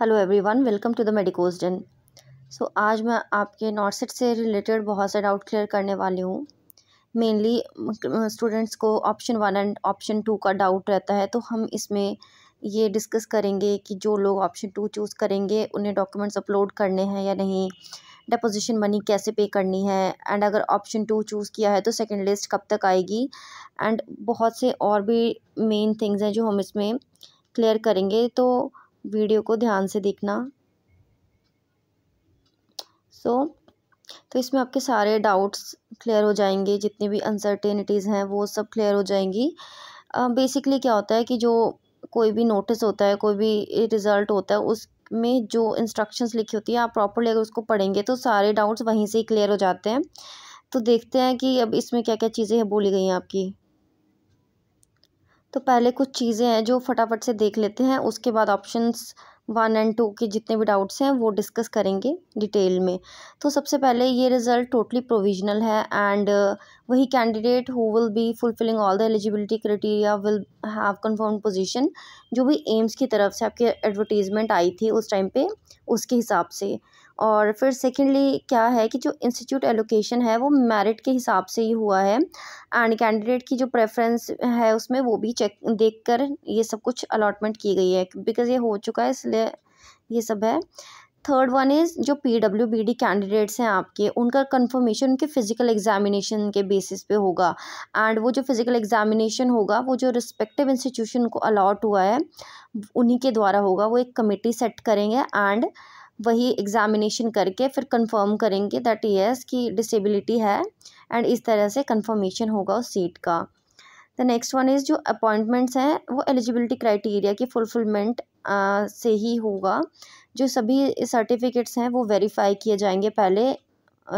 hello everyone welcome to the medicos den so आज मैं आपके नॉर्थसेट सेट से रिलेटेड बहुत से डाउट क्लियर करने वाली हूँ मेनली स्टूडेंट्स को option one and option two का डाउट रहता है तो हम इसमें ये डिस्कस करेंगे कि जो लोग ऑप्शन टू चूज़ करेंगे उन्हें डॉक्यूमेंट्स अपलोड करने हैं या नहीं डिपोजिशन मनी कैसे पे करनी है एंड अगर ऑप्शन टू चूज़ किया है तो सेकेंड लिस्ट कब तक आएगी एंड बहुत से और भी मेन थिंग्स हैं जो हम इसमें क्लियर करेंगे तो वीडियो को ध्यान से देखना सो so, तो इसमें आपके सारे डाउट्स क्लियर हो जाएंगे जितनी भी अनसर्टेनिटीज़ हैं वो सब क्लियर हो जाएंगी बेसिकली uh, क्या होता है कि जो कोई भी नोटिस होता है कोई भी रिज़ल्ट होता है उसमें जो इंस्ट्रक्शंस लिखी होती है आप प्रॉपरली अगर उसको पढ़ेंगे तो सारे डाउट्स वहीं से ही क्लियर हो जाते हैं तो देखते हैं कि अब इसमें क्या क्या चीज़ें बोली गई हैं आपकी तो पहले कुछ चीज़ें हैं जो फटाफट से देख लेते हैं उसके बाद ऑप्शंस वन एंड टू के जितने भी डाउट्स हैं वो डिस्कस करेंगे डिटेल में तो सबसे पहले ये रिज़ल्ट टोटली प्रोविजनल है एंड वही candidate who will be fulfilling all the eligibility criteria will have confirm position जो भी एम्स की तरफ से आपकी एडवर्टीज़मेंट आई थी उस टाइम पे उसके हिसाब से और फिर सेकेंडली क्या है कि जो इंस्टीट्यूट एलोकेशन है वो मेरिट के हिसाब से ही हुआ है एंड कैंडिडेट की जो प्रेफरेंस है उसमें वो भी चेक देख कर ये सब कुछ अलॉटमेंट की गई है बिकॉज़ ये हो चुका है इसलिए ये सब है थर्ड वन इज़ जो P W B D candidates हैं आपके उनका कन्फर्मेशन उनके फ़िज़िकल एग्जामिनेशन के बेसिस पे होगा एंड वो जो फ़िज़िकल एग्जामिनेशन होगा वो जो रिस्पेक्टिव इंस्टीट्यूशन को अलॉट हुआ है उन्हीं के द्वारा होगा वो एक कमेटी सेट करेंगे एंड वही एग्ज़ामिनेशन करके फिर कंफर्म करेंगे दैट यस कि डिसेबिलिटी है एंड इस तरह से कंफर्मेशन होगा उस सीट का द नेक्स्ट वन इज़ जो अपॉइंटमेंट्स हैं वो एलिजिबिलिटी क्राइटेरिया की फुलफिलमेंट से ही होगा जो सभी सर्टिफिकेट्स हैं वो वेरीफाई किए जाएंगे पहले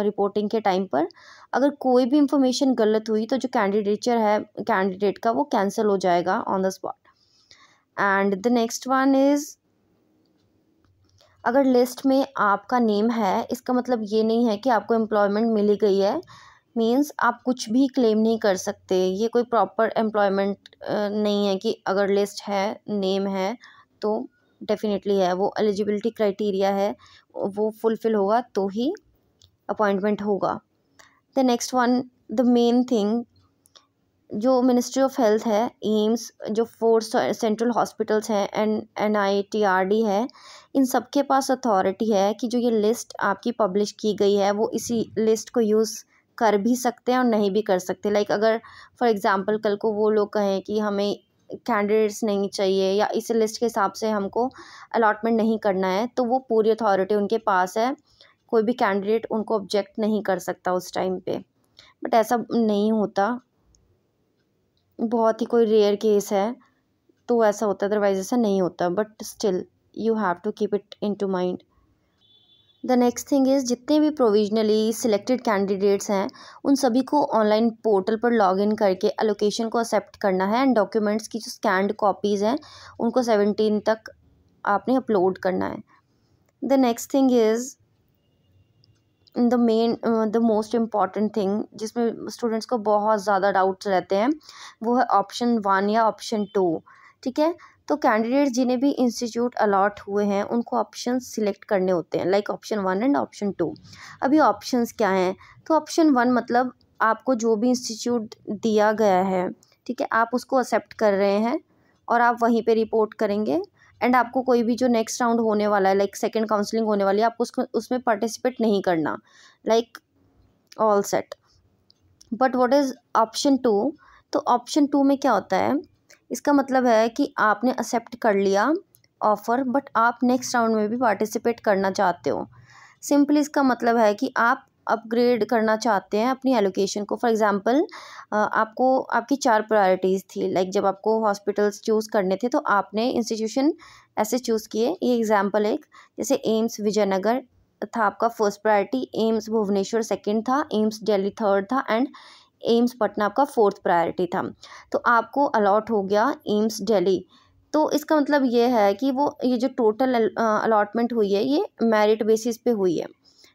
रिपोर्टिंग के टाइम पर अगर कोई भी इंफॉर्मेशन गलत हुई तो जो कैंडिडेचर है कैंडिडेट का वो कैंसिल हो जाएगा on the spot and the next one is अगर लिस्ट में आपका नेम है इसका मतलब ये नहीं है कि आपको एम्प्लॉयमेंट मिली गई है मीन्स आप कुछ भी क्लेम नहीं कर सकते ये कोई प्रॉपर एम्प्लॉयमेंट नहीं है कि अगर लिस्ट है नेम है तो डेफिनेटली है वो एलिजिबिलिटी क्राइटेरिया है वो फुलफ़िल होगा तो ही अपॉइंटमेंट होगा the next one the main thing जो मिनिस्ट्री ऑफ हेल्थ है एम्स जो फोर सेंट्रल हॉस्पिटल्स हैं and N I T R D है इन सब के पास अथॉरिटी है कि जो ये लिस्ट आपकी पब्लिश की गई है वो इसी लिस्ट को यूज़ कर भी सकते हैं और नहीं भी कर सकते लाइक like अगर फॉर एग्ज़ाम्पल कल को वो लोग कहें कि हमें कैंडिडेट्स नहीं चाहिए या इस लिस्ट के हिसाब से हमको अलाटमेंट नहीं करना है तो वो पूरी अथॉरिटी उनके पास है कोई भी कैंडिडेट उनको ऑब्जेक्ट नहीं कर सकता उस टाइम पे बट ऐसा नहीं होता बहुत ही कोई रेयर केस है तो ऐसा होता है अदरवाइज ऐसा नहीं होता but still you have to keep it in to mind the next thing is जितने भी प्रोविजनली सिलेक्टेड कैंडिडेट्स हैं उन सभी को ऑनलाइन पोर्टल पर लॉग इन करके अलोकेशन को एक्सेप्ट करना है एंड डॉक्यूमेंट्स की जो स्कैंड कॉपीज़ हैं उनको सेवनटीन तक आपने अपलोड करना है the next thing is the main the most important thing जिसमें स्टूडेंट्स को बहुत ज़्यादा डाउट्स रहते हैं वो है ऑप्शन वन या ऑप्शन टू ठीक है तो कैंडिडेट जिन्हें भी इंस्टीट्यूट अलॉट हुए हैं उनको ऑप्शन सिलेक्ट करने होते हैं like option one and option two अभी ऑप्शन क्या हैं तो ऑप्शन वन मतलब आपको जो भी इंस्टीट्यूट दिया गया है ठीक है आप उसको एक्सेप्ट कर रहे हैं और आप वहीं पे रिपोर्ट करेंगे एंड आपको कोई भी जो नेक्स्ट राउंड होने वाला है लाइक सेकंड काउंसलिंग होने वाली है आपको उसमें उसमें पार्टिसिपेट नहीं करना like all set but what is option two तो ऑप्शन टू में क्या होता है इसका मतलब है कि आपने एक्सेप्ट कर लिया ऑफ़र बट आप नेक्स्ट राउंड में भी पार्टिसिपेट करना चाहते हो सिंपली इसका मतलब है कि आप अपग्रेड करना चाहते हैं अपनी एलोकेशन को फॉर एग्ज़ाम्पल आपको आपकी चार प्रायोरिटीज़ थी लाइक जब आपको हॉस्पिटल्स चूज़ करने थे तो आपने इंस्टीट्यूशन ऐसे चूज़ किए ये एग्ज़ाम्पल एक जैसे एम्स विजयनगर था आपका first priority AIIMS Bhubaneswar second था एम्स डेली थर्ड था एंड एम्स पटना आपका फोर्थ प्रायोरिटी था तो आपको अलॉट हो गया एम्स डेली तो इसका मतलब ये है कि वो ये जो टोटल अलॉटमेंट हुई है ये मेरिट बेसिस पे हुई है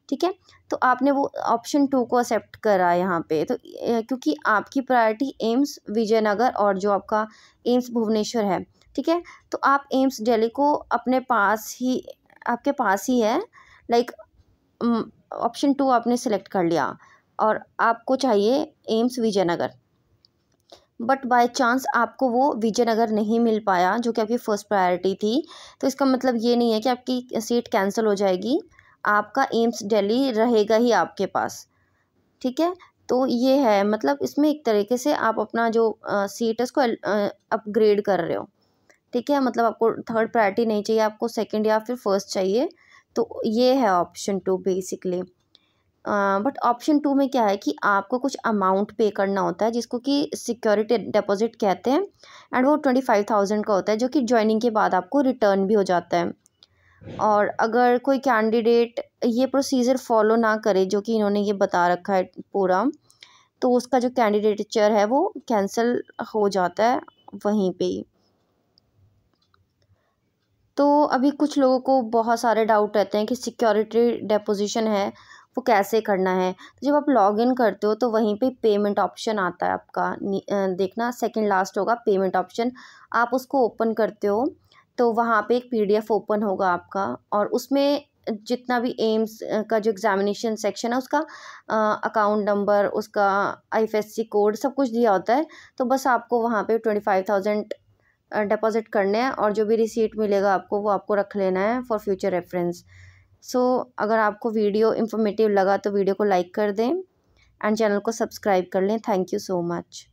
ठीक है तो आपने वो ऑप्शन टू को एक्सेप्ट करा यहाँ पे तो क्योंकि आपकी प्रायोरिटी एम्स विजयनगर और जो आपका एम्स भुवनेश्वर है ठीक है तो आप एम्स दिल्ली को अपने पास ही आपके पास ही है लाइक ऑप्शन टू आपने सेलेक्ट कर लिया और आपको चाहिए AIIMS Vijaynagar but by chance आपको वो विजयनगर नहीं मिल पाया जो कि आपकी फ़र्स्ट प्रायोरिटी थी तो इसका मतलब ये नहीं है कि आपकी सीट कैंसिल हो जाएगी आपका एम्स दिल्ली रहेगा ही आपके पास ठीक है तो ये है मतलब इसमें एक तरीके से आप अपना जो सीट को उसको अपग्रेड कर रहे हो ठीक है मतलब आपको थर्ड प्रायरिटी नहीं चाहिए आपको सेकंड या फिर फर्स्ट चाहिए तो ये है option two basically but option two में क्या है कि आपको कुछ अमाउंट पे करना होता है जिसको कि सिक्योरिटी डिपॉजिट कहते हैं एंड वो ट्वेंटी फाइव थाउजेंड का होता है जो कि ज्वाइनिंग के बाद आपको रिटर्न भी हो जाता है और अगर कोई कैंडिडेट ये प्रोसीज़र फॉलो ना करे जो कि इन्होंने ये बता रखा है पूरा तो उसका जो कैंडिडेटचर है वो कैंसिल हो जाता है वहीं पे ही तो अभी कुछ लोगों को बहुत सारे डाउट रहते हैं कि सिक्योरिटी डेपोजिशन है वो कैसे करना है तो जब आप लॉगिन करते हो तो वहीं पे पेमेंट ऑप्शन आता है आपका देखना सेकंड लास्ट होगा पेमेंट ऑप्शन आप उसको ओपन करते हो तो वहाँ पे एक पीडीएफ ओपन होगा आपका और उसमें जितना भी एम्स का जो एग्ज़ामिनेशन सेक्शन है उसका अकाउंट नंबर उसका आईएफएससी कोड सब कुछ दिया होता है तो बस आपको वहाँ पे ट्वेंटी फाइव थाउजेंड डिपॉज़िट करने हैं और जो भी रिसीट मिलेगा आपको वो आपको रख लेना है फॉर फ्यूचर रेफरेंस सो अगर आपको वीडियो इन्फॉर्मेटिव लगा तो वीडियो को लाइक कर दें एंड चैनल को सब्सक्राइब कर लें थैंक यू सो मच